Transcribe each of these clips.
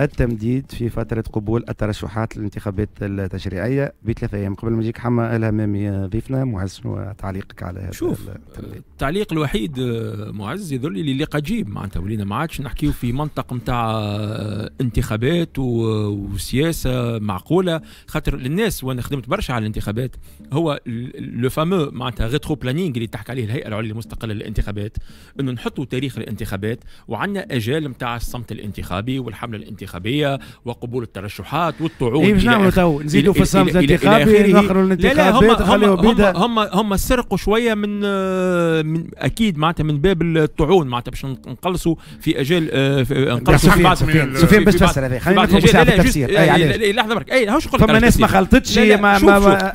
التمديد في فترة قبول الترشحات للانتخابات التشريعية بثلاثة أيام قبل ما نجيك حما الهمامي ضيفنا معز شنو تعليقك على هذا شوف التعليق الوحيد آه، معز يذل لي اللي قجيب معناتها ولينا ما عادش نحكيو في منطق نتاع آه، انتخابات وسياسة معقولة خاطر للناس وأنا خدمت برشا على الانتخابات هو لو فامو معناتها ريترو بلانينغ اللي تحكي عليه الهيئة العليا المستقلة للانتخابات أنه نحطوا تاريخ الانتخابات وعندنا أجال نتاع الصمت الانتخابي والحملة الانتخابية الانتخابيه وقبول الترشحات والطعون ايه مش نعملوا تو نزيدوا في الصمت الانتخابي نخروا الانتخابات هم هم, هم هم سرقوا شويه من, آه، من اكيد معناتها من باب الطعون معناتها باش نقلصوا في اجال آه، نقلصوا في بعض سفيان باش تفسر هذا خلينا نفهموا ساعه التفسير لحظه برك اي هاش قلت فما ناس ما خلطتش ما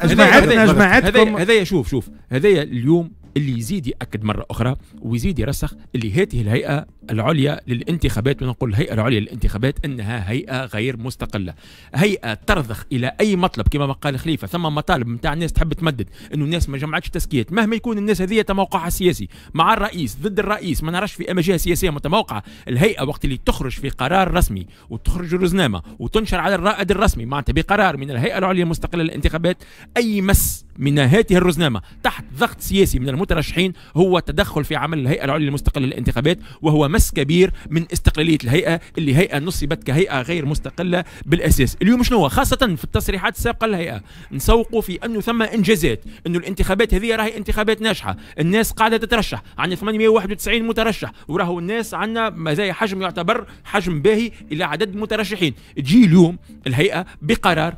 جماعتنا جماعتكم هذايا شوف شوف هذايا اليوم اللي يزيد ياكد مره اخرى ويزيد يرسخ اللي هاته الهيئه العليا للانتخابات ونقول الهيئة العليا للانتخابات أنها هيئة غير مستقلة هيئة ترضخ إلى أي مطلب كما قال خليفة ثم مطالب نتاع الناس تحب تمدد أنه الناس ما جمعتش تسكيات مهما يكون الناس هذه موقعها السياسي مع الرئيس ضد الرئيس ما نعرفش في أما جهة سياسية متموقعة الهيئة وقت اللي تخرج في قرار رسمي وتخرج رزنامة وتنشر على الرائد الرسمي معناتها بقرار من الهيئة العليا المستقلة للانتخابات أي مس من هذه الرزنامة تحت ضغط سياسي من المترشحين هو تدخل في عمل الهيئة العليا المستقلة للانتخابات وهو مس كبير من استقلاليه الهيئه اللي هيئه نصبت كهيئه غير مستقله بالاساس اليوم شنو خاصه في التصريحات السابقه للهيئه نسوقوا في انه ثم انجازات انه الانتخابات هذه راهي انتخابات ناجحه الناس قاعده تترشح عندنا 891 مترشح وراهو الناس عندنا مزايا حجم يعتبر حجم باهي الى عدد مترشحين تجي اليوم الهيئه بقرار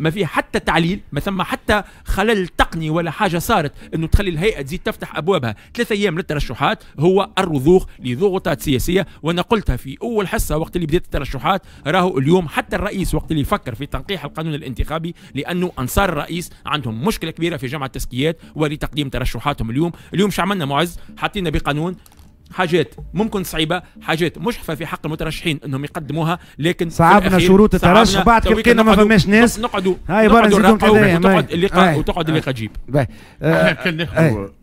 ما في حتى تعليل ما ثم حتى خلل تقني ولا حاجه صارت انه تخلي الهيئه تزيد تفتح ابوابها ثلاثة ايام للترشحات هو الرضوخ لضغوطات سياسيه وانا قلتها في اول حصه وقت اللي بدات الترشحات راهو اليوم حتى الرئيس وقت اللي يفكر في تنقيح القانون الانتخابي لانه انصار الرئيس عندهم مشكله كبيره في جمع التزكيات ولتقديم ترشحاتهم اليوم اليوم شو عملنا معز حطينا بقانون حاجات ممكن صعيبه حاجات مشحفه في حق المترشحين انهم يقدموها لكن صعبنا شروط الترشح بعد كيف كنا ما فماش ناس نقعدوا هاي برا نزيدهم كذا وتقعد اللقاء وتقعد اللقاء تجيب آه،